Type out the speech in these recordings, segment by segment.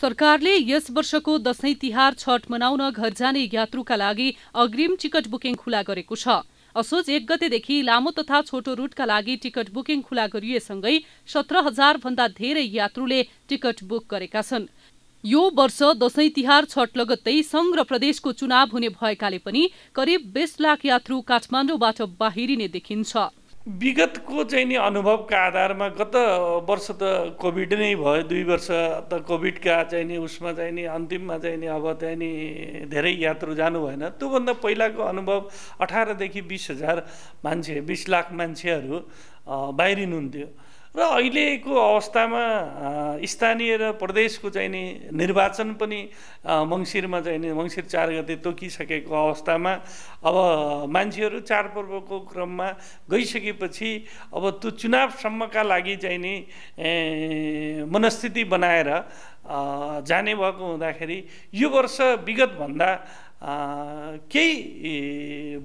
सरकारले यस वर्षको दशैं तिहार छठ मनाउन घर जाने यात्रुका लागि अग्रिम टिकट बुकिङ खुला गरेको छ असोज एक गतेदेखि लामो तथा छोटो रूटका लागि टिकट बुकिङ खुला गरिएसँगै सत्र हजार भन्दा धेरै यात्रुले टिकट बुक गरेका छन् यो वर्ष दशैं तिहार छठ लगत्तै संघ र प्रदेशको चुनाव हुने भएकाले पनि करिब बीस लाख यात्रु काठमाडौँबाट बाहिरिने देखिन्छ विगतको चाहिँ नि अनुभवका आधारमा गत वर्ष त कोभिड नै भयो दुई वर्ष त कोभिडका चाहिँ नि उसमा चाहिँ नि अन्तिममा चाहिँ नि अब चाहिँ नि धेरै यात्रु जानु भएन त्योभन्दा पहिलाको अनुभव अठारदेखि बिस हजार मान्छे बिस लाख मान्छेहरू बाहिरिनुहुन्थ्यो र अहिलेको अवस्थामा स्थानीय र प्रदेशको चाहिँ नि निर्वाचन पनि मङ्सिरमा चाहिँ नि मङ्सिर चार गते तोकिसकेको अवस्थामा अब मान्छेहरू चाडपर्वको क्रममा गइसकेपछि अब त्यो चुनावसम्मका लागि चाहिँ नि मनस्थिति बनाएर जाने भएको हुँदाखेरि यो वर्ष विगतभन्दा केही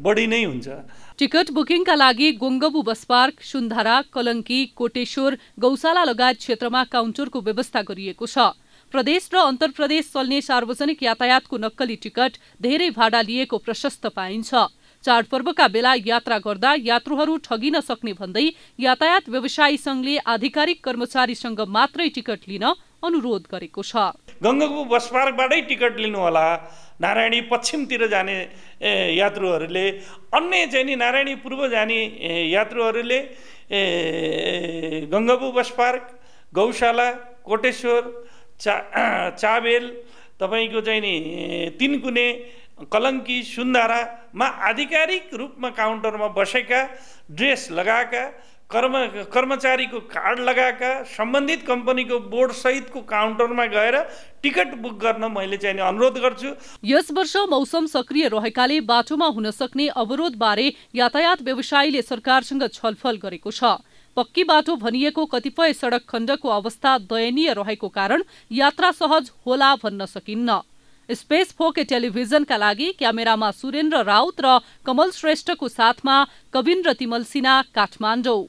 बढी नै हुन्छ टिकट बुकिङका लागि गोङ्गबु बस पार्क सुन्धारा कलङ्की कोटेश्वर गौशाला लगायत क्षेत्रमा काउन्टरको व्यवस्था गरिएको छ प्रदेश र अन्तरप्रदेश प्रदेश चल्ने सार्वजनिक यातायातको नक्कली टिकट धेरै भाडा लिएको प्रशस्त पाइन्छ चाडपर्वका बेला यात्रा गर्दा यात्रुहरू ठगिन सक्ने भन्दै यातायात व्यवसायी संघले आधिकारिक कर्मचारीसँग मात्रै टिकट लिन अनुरोध गरेको छ गङ्गाको बस पार्कबाटै टिकट लिनुहोला नारायणी पश्चिमतिर जाने यात्रुहरूले अन्य चाहिँ नि नारायणी पूर्व जाने यात्रुहरूले गङ्गाबु बस पार्क गौशाला कोटेश्वर चा चाबेल तपाईँको चाहिँ नि तिनकुने कलङ्की सुन्दारामा आधिकारिक रूपमा काउन्टरमा बसेका ड्रेस लगाएका कर्म कर्मचारीको कार्ड लगाएका सम्बन्धित कम्पनीको बोर्ड सहितको काउन्टरमा गएर टिकट बुक गर्न मैले चाहिँ अनुरोध गर्छु यस वर्ष मौसम सक्रिय रहेकाले बाटोमा हुन सक्ने अवरोधबारे यातायात व्यवसायीले सरकारसँग छलफल गरेको छ पक्की बाटो भनिएको कतिपय सडक खण्डको अवस्था दयनीय रहेको कारण यात्रा सहज होला भन्न सकिन्न स्पेस फोके टेलिभिजनका लागि क्यामेरामा सुरेन्द्र राउत र कमल श्रेष्ठको साथमा कविन्द्र तिमल सिन्हा काठमाडौँ